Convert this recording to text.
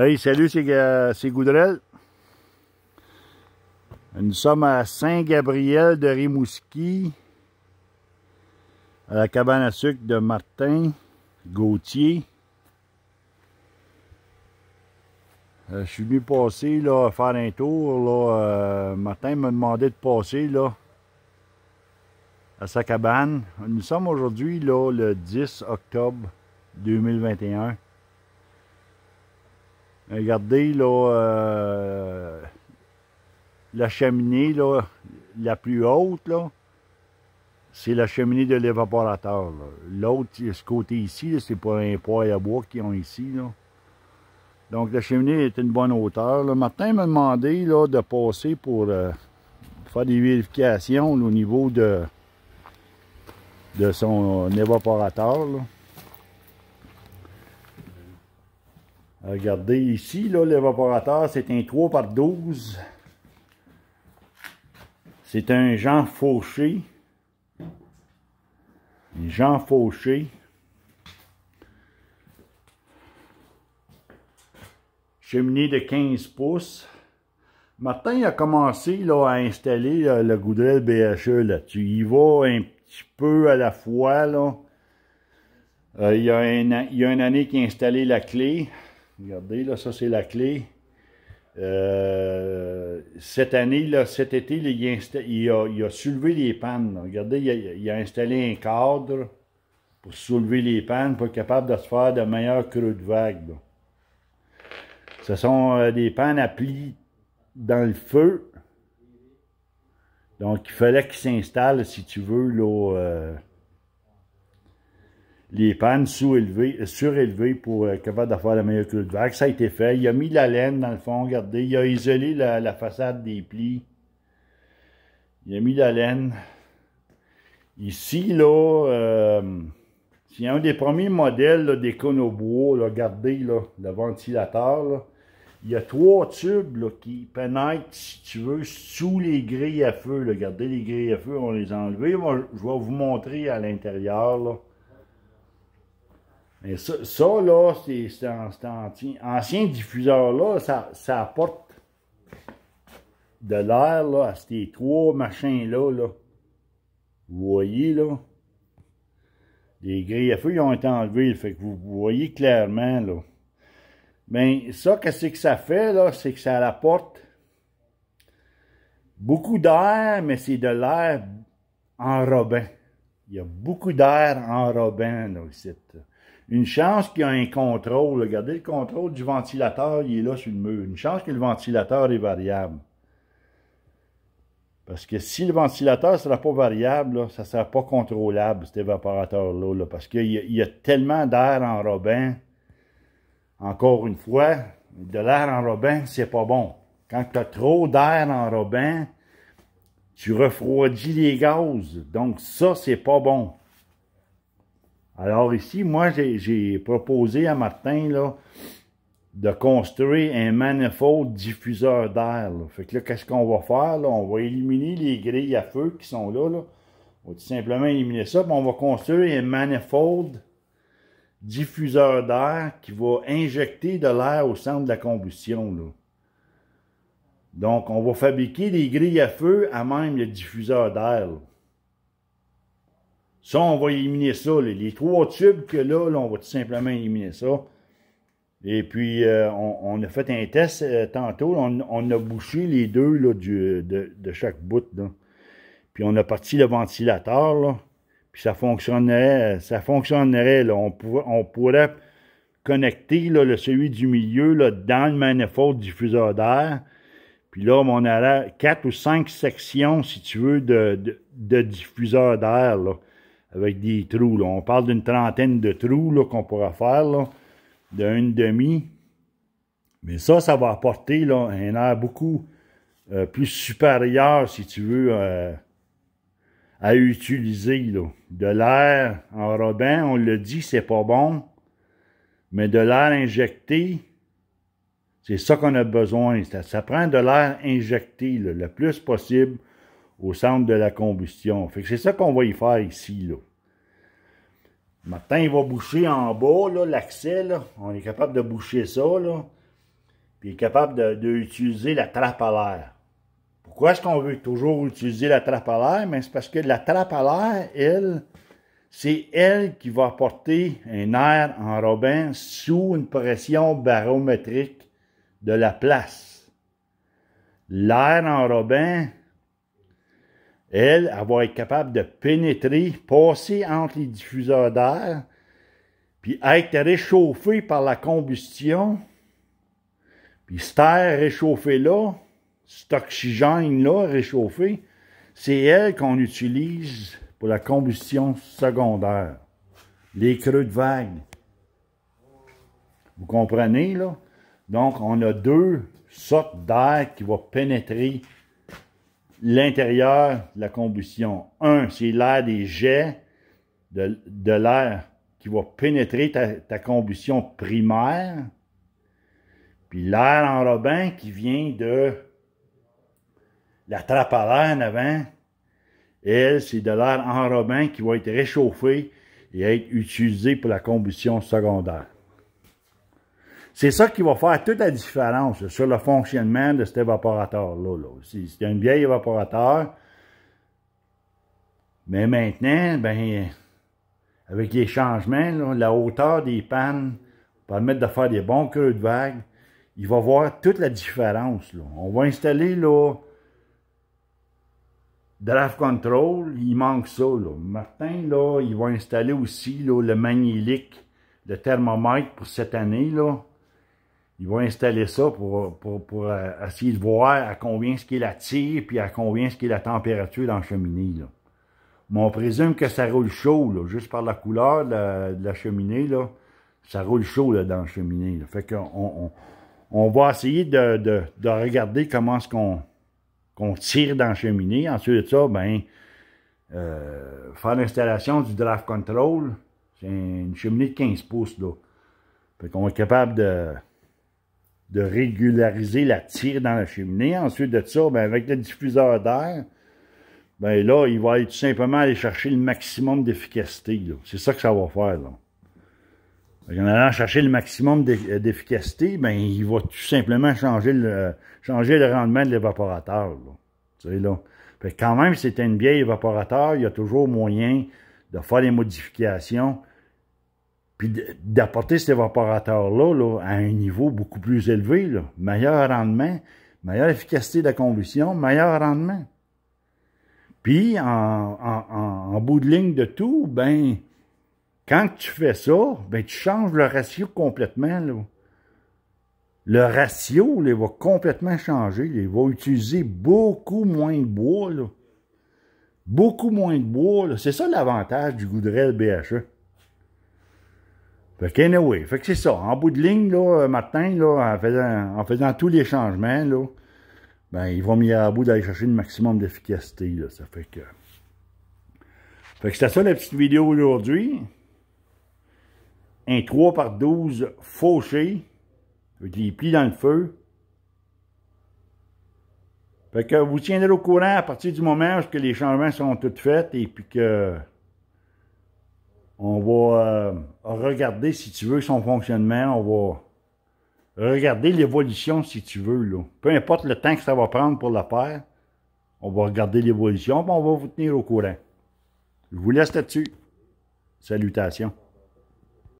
Hey, salut, c'est Goudrel. Nous sommes à Saint-Gabriel de Rimouski, à la cabane à sucre de Martin Gauthier. Euh, je suis venu passer, là, faire un tour, là. Euh, Martin m'a demandé de passer, là, à sa cabane. Nous sommes aujourd'hui, le 10 octobre 2021. Regardez, là, euh, la cheminée, la plus haute, là, c'est la cheminée de l'évaporateur. L'autre, ce côté ici, c'est pour un poêle à bois qu'ils ont ici. Donc, la cheminée est une bonne hauteur. Le matin, m'a demandé là, de passer pour euh, faire des vérifications au niveau de, de son évaporateur. Regardez ici, l'évaporateur, c'est un 3 par 12. C'est un Jean Fauché. Jean Fauché. Cheminée de 15 pouces. Martin a commencé là, à installer le Goudrel BHE là-dessus. Il va un petit peu à la fois. Là. Euh, il, y a il y a une année qu'il a installé la clé. Regardez, là, ça c'est la clé. Euh, cette année, là, cet été, il, a, soulevé les pannes. Regardez, il a, installé un cadre pour soulever les pannes, pour être capable de se faire de meilleurs creux de vague. Là. Ce sont euh, des pannes à dans le feu. Donc, il fallait qu'il s'installe, si tu veux, là, euh, les pannes euh, surélevées, pour euh, être capable de faire la meilleure cul-de-vague. Ça a été fait. Il a mis la laine dans le fond, regardez. Il a isolé la, façade des plis. Il a mis la laine. Ici, là, euh, c'est un des premiers modèles des cônes regardez, là, le ventilateur. Il y a trois tubes qui pénètrent, si tu veux, sous les grilles à feu. Regardez, les grilles à feu, on les a enlevées. je vais vous montrer à l'intérieur. Et ça, là, c'est ancien, ancien diffuseur-là, ça, apporte de l'air à ces trois machins-là. Là. Vous voyez, là, les grilles à feu ont été enlevées, fait que vous voyez clairement, là. Mais ben, ça, qu'est-ce que ça fait, là, c'est que ça apporte beaucoup d'air, mais c'est de l'air en robin Il y a beaucoup d'air enrobant, là, ici. Une chance qu'il y a un contrôle. Regardez, le contrôle du ventilateur, il est là sur le mur. Une chance que le ventilateur est variable. Parce que si le ventilateur ne sera pas variable, ça ne sera pas contrôlable, cet évaporateur-là. parce qu'il y, a tellement d'air en robin. Encore une fois, de l'air en robin, c'est pas bon. Quand tu as trop d'air en robin, tu refroidis les gaz. Donc ça, c'est pas bon. Alors ici, moi, j'ai proposé à Martin là, de construire un manifold diffuseur d'air. Fait que là, qu'est-ce qu'on va faire? Là? On va éliminer les grilles à feu qui sont là. là. On va tout simplement éliminer ça. on va construire un manifold diffuseur d'air qui va injecter de l'air au centre de la combustion. Là. Donc, on va fabriquer des grilles à feu à même le diffuseur d'air. Ça, on va éliminer ça. Les, trois tubes que là, on va tout simplement éliminer ça. Et puis, euh, on, a fait un test euh, tantôt. On, a bouché les deux là, de, de, chaque bout. Là. Puis, on a parti le ventilateur. Puis, ça fonctionnerait. Euh, ça fonctionnerait. Là. On, pouvait, on pourrait connecter là, le, celui du milieu là, dans le manifold diffuseur d'air. Puis là, on aurait quatre ou cinq sections, si tu veux, de, de, de diffuseur d'air avec des trous. On parle d'une trentaine de trous qu'on pourra faire d'un demi. Mais ça, ça va apporter là, un air beaucoup euh, plus supérieur, si tu veux, euh, à utiliser. De l'air en robin, on le dit, c'est pas bon. Mais de l'air injecté, c'est ça qu'on a besoin. Ça, prend de l'air injecté le plus possible au centre de la combustion. Fait c'est ça qu'on va y faire ici. Maintenant, il va boucher en bas, l'accès, on est capable de boucher ça, là. Puis il est capable d'utiliser de, la trappe à l'air. Pourquoi est-ce qu'on veut toujours utiliser la trappe à l'air? Mais c'est parce que la trappe à l'air, elle, c'est elle qui va porter un air en robin sous une pression barométrique de la place. L'air en robin, elle, elle va être capable de pénétrer, passer entre les diffuseurs d'air, puis être réchauffée par la combustion. Puis cet air réchauffé-là, cet oxygène-là réchauffé, c'est elle qu'on utilise pour la combustion secondaire. Les creux de vague. Vous comprenez, là? Donc, on a deux sortes d'air qui vont pénétrer l'intérieur de la combustion. 1, c'est l'air des jets de, l'air qui va pénétrer ta, ta combustion primaire. Puis l'air robin qui vient de la trappe à l'air en avant, elle, c'est de l'air enrobant qui va être réchauffé et être utilisé pour la combustion secondaire. C'est ça qui va faire toute la différence sur le fonctionnement de cet évaporateur-là. Là. un vieil évaporateur, mais maintenant, ben, avec les changements, la hauteur des pannes permettent de faire des bons creux de vague. Il va voir toute la différence. On va installer le Draft Control, il manque ça. Là. Martin, là, il va installer aussi le magnélique, de thermomètre pour cette année. Là il va installer ça pour, pour, pour euh, essayer de voir à combien ce qu'il attire, puis à combien ce qu'il la température dans la cheminée. Là. Mais on présume que ça roule chaud, là, juste par la couleur de la, cheminée, là, ça roule chaud là, dans la cheminée. Là. Fait qu'on on, on, va essayer de, de, de regarder comment ce qu'on qu'on tire dans la cheminée. Ensuite de ça, ben, euh, faire l'installation du draft control. C'est une cheminée de 15 pouces. Là. Fait qu'on est capable de de régulariser la tire dans la cheminée. Ensuite de ça, ben, avec le diffuseur d'air, ben là, il va aller tout simplement aller chercher le maximum d'efficacité. C'est ça que ça va faire. Là. En allant chercher le maximum euh, d'efficacité, ben, il va tout simplement changer le, changer le rendement de l'évaporateur. Tu sais, là. Fait quand même, c'est un vieille évaporateur, il y a toujours moyen de faire des modifications puis d'apporter cet évaporateur-là à un niveau beaucoup plus élevé, meilleur rendement, meilleure efficacité de la combustion, meilleur rendement. Puis, en, bout de ligne de tout, ben, quand tu fais ça, ben, tu changes le ratio complètement. Le ratio, il va complètement changer. Il va utiliser beaucoup moins de bois. Beaucoup moins de bois. C'est ça l'avantage du Goudrel BHE. Fait que, fait que c'est ça. En bout de ligne, là, euh, Martin, là, en faisant, tous les changements, là, ben, ils vont mis à bout d'aller chercher le maximum d'efficacité, là. Ça fait que... Fait que c'était ça la petite vidéo aujourd'hui. Un 3 par 12 fauché, avec les plis dans le feu. Fait que vous tiendrez au courant à partir du moment où les changements sont tous faits et puis que... On va euh, regarder, si tu veux, son fonctionnement. On va regarder l'évolution, si tu veux. Là. Peu importe le temps que ça va prendre pour la faire, on va regarder l'évolution, on va vous tenir au courant. Je vous laisse là-dessus. Salutations.